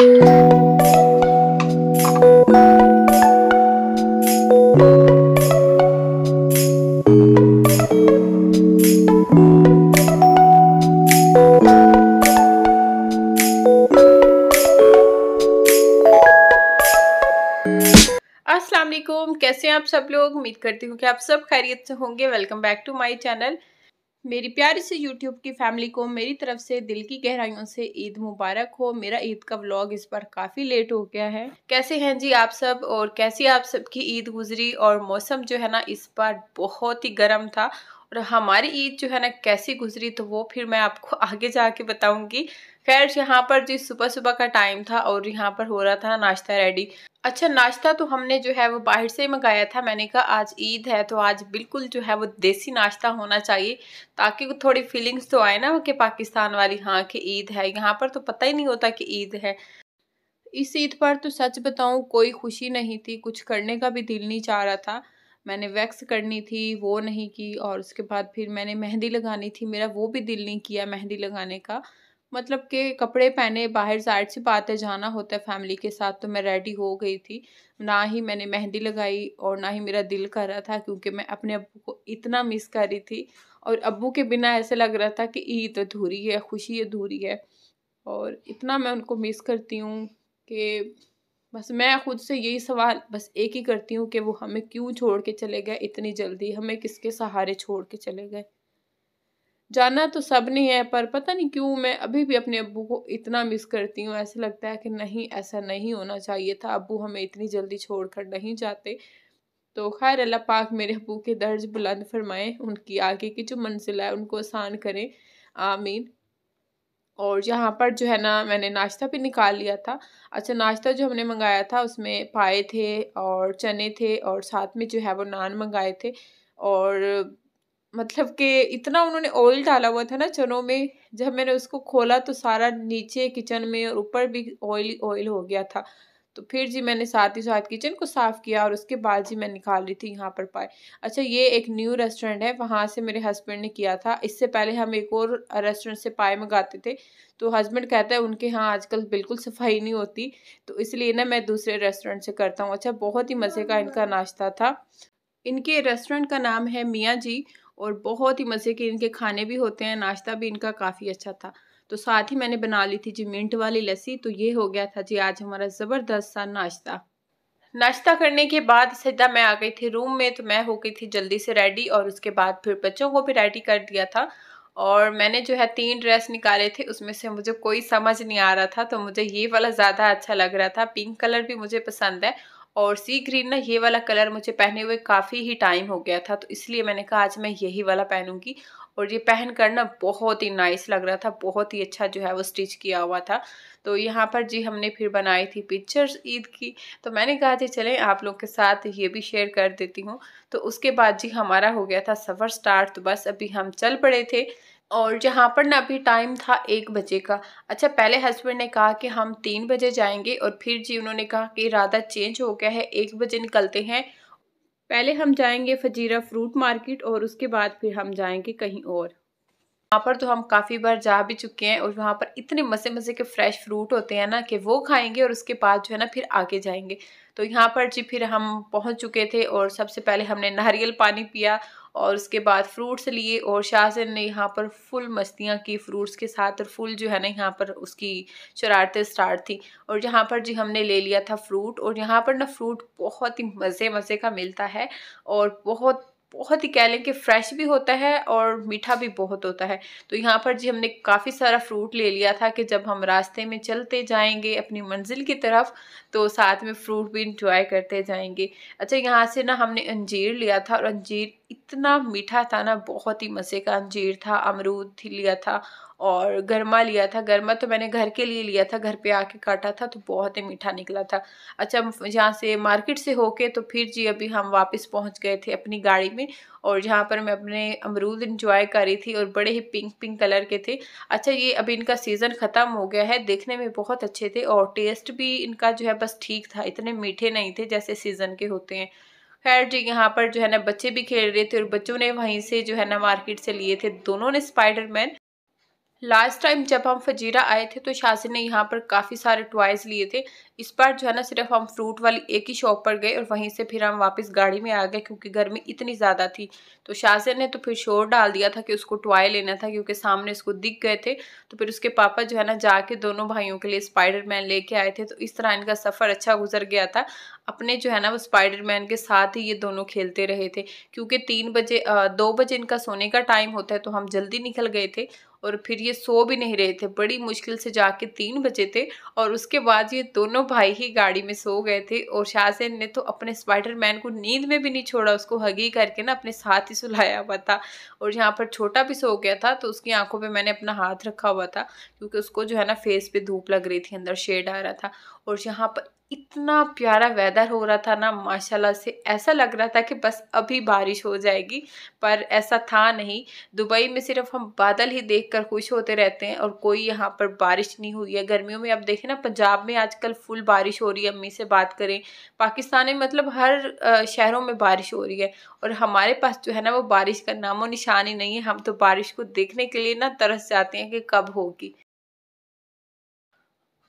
कैसे हैं आप सब लोग उम्मीद करती हूँ कि आप सब खैरियत से होंगे welcome back to my channel मेरी प्यारी से यूट्यूब की फैमिली को मेरी तरफ से दिल की गहराइयों से ईद मुबारक हो मेरा ईद का व्लॉग इस बार काफ़ी लेट हो गया है कैसे हैं जी आप सब और कैसी आप सबकी ईद गुजरी और मौसम जो है ना इस बार बहुत ही गर्म था और हमारी ईद जो है ना कैसी गुजरी तो वो फिर मैं आपको आगे जाके बताऊंगी खैर यहाँ पर जो सुबह सुबह का टाइम था और यहाँ पर हो रहा था नाश्ता रेडी अच्छा नाश्ता तो हमने जो है वो बाहर से ही मंगाया था मैंने कहा आज ईद है तो आज बिल्कुल जो है वो देसी नाश्ता होना चाहिए ताकि थोड़ी फीलिंग्स तो आए ना कि पाकिस्तान वाली हाँ कि ईद है यहाँ पर तो पता ही नहीं होता कि ईद है इस ईद पर तो सच बताऊँ कोई खुशी नहीं थी कुछ करने का भी दिल नहीं चाह रहा था मैंने वैक्स करनी थी वो नहीं की और उसके बाद फिर मैंने मेहंदी लगानी थी मेरा वो भी दिल नहीं किया मेहंदी लगाने का मतलब कि कपड़े पहने बाहर साइड से बातें जाना होता है फैमिली के साथ तो मैं रेडी हो गई थी ना ही मैंने मेहंदी लगाई और ना ही मेरा दिल कर रहा था क्योंकि मैं अपने अबू को इतना मिस कर रही थी और अबू के बिना ऐसे लग रहा था कि ईद तो अधूरी है खुशी अधूरी है और इतना मैं उनको मिस करती हूँ कि बस मैं खुद से यही सवाल बस एक ही करती हूँ कि वो हमें क्यों छोड़ के चले गए इतनी जल्दी हमें किसके सहारे छोड़ के चले गए जाना तो सब नहीं है पर पता नहीं क्यों मैं अभी भी अपने अबू को इतना मिस करती हूँ ऐसे लगता है कि नहीं ऐसा नहीं होना चाहिए था अबू हमें इतनी जल्दी छोड़ कर नहीं जाते तो खैर अल्लाह पाक मेरे अबू के दर्ज बुलंद फरमाएँ उनकी आगे की जो मंजिल है उनको आसान करें आमीन और यहाँ पर जो है ना मैंने नाश्ता भी निकाल लिया था अच्छा नाश्ता जो हमने मंगाया था उसमें पाए थे और चने थे और साथ में जो है वो नान मंगाए थे और मतलब कि इतना उन्होंने ऑयल डाला हुआ था ना चनों में जब मैंने उसको खोला तो सारा नीचे किचन में और ऊपर भी ऑयल ऑयल हो गया था तो फिर जी मैंने साथ ही साथ किचन को साफ़ किया और उसके बाद जी मैं निकाल रही थी यहाँ पर पाए अच्छा ये एक न्यू रेस्टोरेंट है वहाँ से मेरे हस्बैंड ने किया था इससे पहले हम एक और रेस्टोरेंट से पाए मंगाते थे तो हस्बैंड कहता है उनके यहाँ आजकल बिल्कुल सफाई नहीं होती तो इसलिए ना मैं दूसरे रेस्टोरेंट से करता हूँ अच्छा बहुत ही मज़े का इनका नाश्ता था इनके रेस्टोरेंट का नाम है मियाँ जी और बहुत ही मज़े के इनके खाने भी होते हैं नाश्ता भी इनका काफ़ी अच्छा था तो साथ ही मैंने बना ली थी जी मिंट वाली लस्सी तो ये हो गया था जी आज हमारा ज़बरदस्त सा नाश्ता नाश्ता करने के बाद सीधा मैं आ गई थी रूम में तो मैं हो गई थी जल्दी से रेडी और उसके बाद फिर बच्चों को भी रेडी कर दिया था और मैंने जो है तीन ड्रेस निकाले थे उसमें से मुझे कोई समझ नहीं आ रहा था तो मुझे ये वाला ज़्यादा अच्छा लग रहा था पिंक कलर भी मुझे पसंद है और सी ग्रीन ना ये वाला कलर मुझे पहने हुए काफ़ी ही टाइम हो गया था तो इसलिए मैंने कहा आज मैं यही वाला पहनूंगी और ये पहन कर ना बहुत ही नाइस लग रहा था बहुत ही अच्छा जो है वो स्टिच किया हुआ था तो यहाँ पर जी हमने फिर बनाई थी पिक्चर्स ईद की तो मैंने कहा जी चले आप लोग के साथ ये भी शेयर कर देती हूँ तो उसके बाद जी हमारा हो गया था सफ़र स्टार्ट तो बस अभी हम चल पड़े थे और जहाँ पर ना अभी टाइम था एक बजे का अच्छा पहले हस्बैंड ने कहा कि हम तीन बजे जाएंगे और फिर जी उन्होंने कहा कि इरादा चेंज हो गया है एक बजे निकलते हैं पहले हम जाएंगे फजीरा फ्रूट मार्केट और उसके बाद फिर हम जाएंगे कहीं और वहाँ पर तो हम काफ़ी बार जा भी चुके हैं और वहाँ पर इतने मज़े मज़े के फ्रेश फ्रूट होते हैं ना कि वो खाएंगे और उसके बाद जो है ना फिर आगे जाएंगे तो यहाँ पर जी फिर हम पहुँच चुके थे और सबसे पहले हमने नारियल पानी पिया और उसके बाद फ्रूट्स लिए और शाहजन ने यहाँ पर फुल मस्तियाँ की फ्रूट्स के साथ और फुल जो है ना यहाँ पर उसकी शरारतें स्टार्ट थी और यहाँ पर जी हमने ले लिया था फ्रूट और यहाँ पर ना फ्रूट बहुत ही मज़े मज़े का मिलता है और बहुत बहुत ही कह लें कि फ्रेश भी होता है और मीठा भी बहुत होता है तो यहाँ पर जी हमने काफ़ी सारा फ्रूट ले लिया था कि जब हम रास्ते में चलते जाएंगे अपनी मंजिल की तरफ तो साथ में फ्रूट भी इंजॉय करते जाएंगे अच्छा यहाँ से ना हमने अंजीर लिया था और अंजीर इतना मीठा था ना बहुत ही मज़े का अंजीर था अमरूद लिया था और गरमा लिया था गरमा तो मैंने घर के लिए लिया था घर पे आके काटा था तो बहुत ही मीठा निकला था अच्छा यहाँ से मार्केट से होके तो फिर जी अभी हम वापस पहुँच गए थे अपनी गाड़ी में और जहाँ पर मैं अपने अमरूद इंजॉय कर रही थी और बड़े ही पिंक पिंक कलर के थे अच्छा ये अभी इनका सीज़न ख़त्म हो गया है देखने में बहुत अच्छे थे और टेस्ट भी इनका जो है बस ठीक था इतने मीठे नहीं थे जैसे सीज़न के होते हैं खैर जी यहाँ पर जो है ना बच्चे भी खेल रहे थे और बच्चों ने वहीं से जो है ना मार्केट से लिए थे दोनों ने स्पाइडरमैन लास्ट टाइम जब हम फजीरा आए थे तो शाजिर ने यहाँ पर काफ़ी सारे टॉयज़ लिए थे इस बार जो है ना सिर्फ हम फ्रूट वाली एक ही शॉप पर गए और वहीं से फिर हम वापस गाड़ी में आ गए क्योंकि गर्मी इतनी ज़्यादा थी तो शाजिर ने तो फिर शोर डाल दिया था कि उसको टॉय लेना था क्योंकि सामने उसको दिख गए थे तो फिर उसके पापा जो है ना जाके दोनों भाइयों के लिए स्पाइडर मैन लेके आए थे तो इस तरह इनका सफ़र अच्छा गुजर गया था अपने जो है ना वो स्पाइडर मैन के साथ ही ये दोनों खेलते रहे थे क्योंकि तीन बजे दो बजे इनका सोने का टाइम होता है तो हम जल्दी निकल गए थे और फिर ये सो भी नहीं रहे थे बड़ी मुश्किल से जाके तीन बजे थे और उसके बाद ये दोनों भाई ही गाड़ी में सो गए थे और शाहजैन ने तो अपने स्पाइडर मैन को नींद में भी नहीं छोड़ा उसको हगी करके ना अपने साथ ही सुलाया हुआ था और यहाँ पर छोटा भी सो गया था तो उसकी आंखों पर मैंने अपना हाथ रखा हुआ था क्योंकि उसको जो है ना फेस पे धूप लग रही थी अंदर शेड आ रहा था और यहाँ पर इतना प्यारा वेदर हो रहा था ना माशाल्लाह से ऐसा लग रहा था कि बस अभी बारिश हो जाएगी पर ऐसा था नहीं दुबई में सिर्फ हम बादल ही देखकर खुश होते रहते हैं और कोई यहाँ पर बारिश नहीं हुई है गर्मियों में आप देखें ना पंजाब में आजकल फुल बारिश हो रही है अम्मी से बात करें पाकिस्तान में मतलब हर शहरों में बारिश हो रही है और हमारे पास जो है ना वो बारिश का नामो निशान ही नहीं है हम तो बारिश को देखने के लिए ना तरस जाते हैं कि कब होगी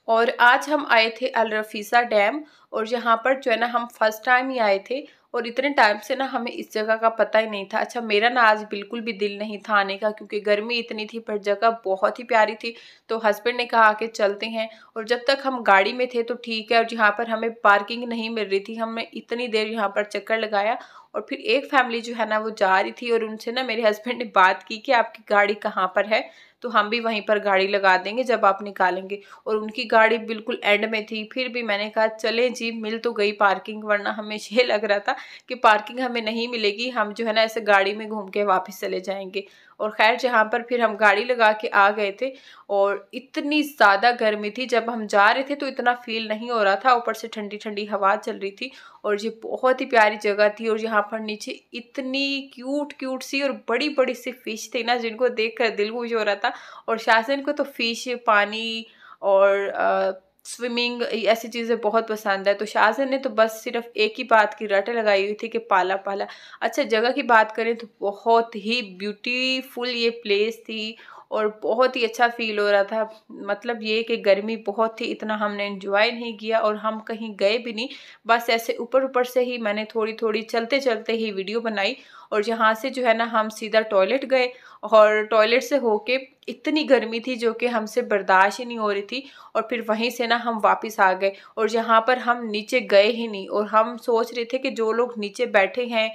और आज हम आए थे अलरफीसा डैम और यहाँ पर जो है ना हम फर्स्ट टाइम ही आए थे और इतने टाइम से ना हमें इस जगह का पता ही नहीं था अच्छा मेरा ना आज बिल्कुल भी दिल नहीं था आने का क्योंकि गर्मी इतनी थी पर जगह बहुत ही प्यारी थी तो हस्बैंड ने कहा आके चलते हैं और जब तक हम गाड़ी में थे तो ठीक है और यहाँ पर हमें पार्किंग नहीं मिल रही थी हमने इतनी देर यहाँ पर चक्कर लगाया और फिर एक फैमिली जो है ना वो जा रही थी और उनसे ना मेरे हस्बैंड ने बात की कि आपकी गाड़ी कहाँ पर है तो हम भी वहीं पर गाड़ी लगा देंगे जब आप निकालेंगे और उनकी गाड़ी बिल्कुल एंड में थी फिर भी मैंने कहा चले जी मिल तो गई पार्किंग वरना हमें यह लग रहा था कि पार्किंग हमें नहीं मिलेगी हम जो है ना ऐसे गाड़ी में घूम के वापस चले जाएंगे और खैर जहाँ पर फिर हम गाड़ी लगा के आ गए थे और इतनी ज़्यादा गर्मी थी जब हम जा रहे थे तो इतना फील नहीं हो रहा था ऊपर से ठंडी ठंडी हवा चल रही थी और ये बहुत ही प्यारी जगह थी और यहाँ पर नीचे इतनी क्यूट क्यूट सी और बड़ी बड़ी सी फिश थी ना जिनको देख कर दिल खुश हो रहा था था और शासन को तो फ़िश पानी और आ, स्विमिंग ऐसी चीज़ें बहुत पसंद है तो शाहजहन ने तो बस सिर्फ एक ही बात की रट लगाई हुई थी कि पाला पाला अच्छा जगह की बात करें तो बहुत ही ब्यूटीफुल ये प्लेस थी और बहुत ही अच्छा फील हो रहा था मतलब ये कि गर्मी बहुत थी इतना हमने इन्जॉय नहीं किया और हम कहीं गए भी नहीं बस ऐसे ऊपर ऊपर से ही मैंने थोड़ी थोड़ी चलते चलते ही वीडियो बनाई और यहाँ से जो है ना हम सीधा टॉयलेट गए और टॉयलेट से होके इतनी गर्मी थी जो कि हमसे बर्दाश्त ही नहीं हो रही थी और फिर वहीं से ना हम वापस आ गए और यहाँ पर हम नीचे गए ही नहीं और हम सोच रहे थे कि जो लोग नीचे बैठे हैं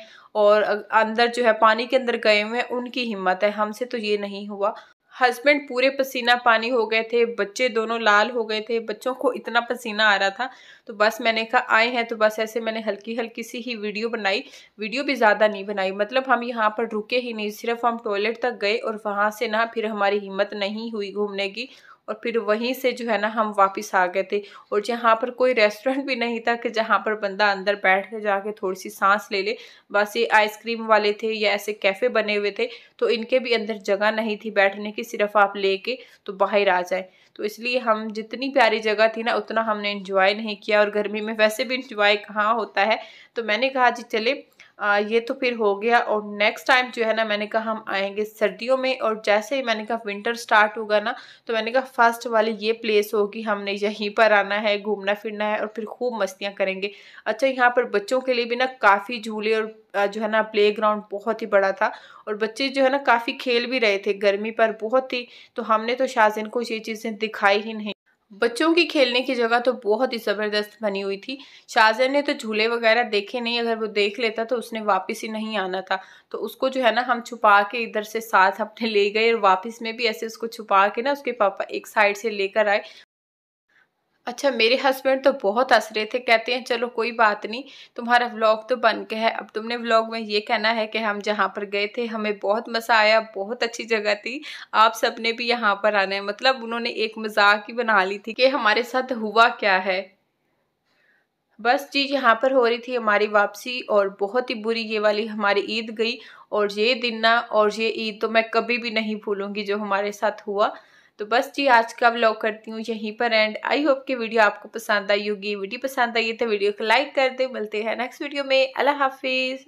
और अंदर जो है पानी के अंदर गए हुए हैं उनकी हिम्मत है हमसे तो ये नहीं हुआ हस्बैंड पूरे पसीना पानी हो गए थे बच्चे दोनों लाल हो गए थे बच्चों को इतना पसीना आ रहा था तो बस मैंने कहा आए हैं तो बस ऐसे मैंने हल्की हल्की सी ही वीडियो बनाई वीडियो भी ज़्यादा नहीं बनाई मतलब हम यहाँ पर रुके ही नहीं सिर्फ हम टॉयलेट तक गए और वहाँ से ना फिर हमारी हिम्मत नहीं हुई घूमने की और फिर वहीं से जो है ना हम वापस आ गए थे और जहाँ पर कोई रेस्टोरेंट भी नहीं था कि जहाँ पर बंदा अंदर बैठ कर जाके थोड़ी सी सांस ले ले बस ये आइसक्रीम वाले थे या ऐसे कैफ़े बने हुए थे तो इनके भी अंदर जगह नहीं थी बैठने की सिर्फ आप लेके तो बाहर आ जाए तो इसलिए हम जितनी प्यारी जगह थी ना उतना हमने इन्जॉय नहीं किया और गर्मी में वैसे भी इन्जॉय कहाँ होता है तो मैंने कहा जी चले आ, ये तो फिर हो गया और नेक्स्ट टाइम जो है ना मैंने कहा हम आएंगे सर्दियों में और जैसे ही मैंने कहा विंटर स्टार्ट होगा ना तो मैंने कहा फर्स्ट वाली ये प्लेस होगी हमने यहीं पर आना है घूमना फिरना है और फिर खूब मस्तियाँ करेंगे अच्छा यहाँ पर बच्चों के लिए भी ना काफ़ी झूले और जो है ना प्ले ग्राउंड बहुत ही बड़ा था और बच्चे जो है ना काफ़ी खेल भी रहे थे गर्मी पर बहुत ही तो हमने तो शाजिन को ये चीज़ें दिखाई ही नहीं बच्चों की खेलने की जगह तो बहुत ही ज़बरदस्त बनी हुई थी शाहजहा ने तो झूले वगैरह देखे नहीं अगर वो देख लेता तो उसने वापस ही नहीं आना था तो उसको जो है ना हम छुपा के इधर से साथ अपने ले गए और वापस में भी ऐसे उसको छुपा के ना उसके पापा एक साइड से लेकर आए अच्छा मेरे हस्बैंड तो बहुत हंस रहे थे कहते हैं चलो कोई बात नहीं तुम्हारा व्लॉग तो बन गया है अब तुमने व्लॉग में ये कहना है कि हम जहाँ पर गए थे हमें बहुत मज़ा आया बहुत अच्छी जगह थी आप सबने भी यहाँ पर आना है मतलब उन्होंने एक मजाक ही बना ली थी कि हमारे साथ हुआ क्या है बस जी यहाँ पर हो रही थी हमारी वापसी और बहुत ही बुरी ये वाली हमारी ईद गई और ये दिन ना और ये ईद तो मैं कभी भी नहीं भूलूंगी जो हमारे साथ हुआ तो बस जी आज का ब्लॉग करती हूँ यहीं पर एंड आई होप कि वीडियो आपको पसंद आई होगी वीडियो पसंद आई है तो वीडियो को लाइक कर दे मिलते हैं नेक्स्ट वीडियो में अल्लाह हाफिज़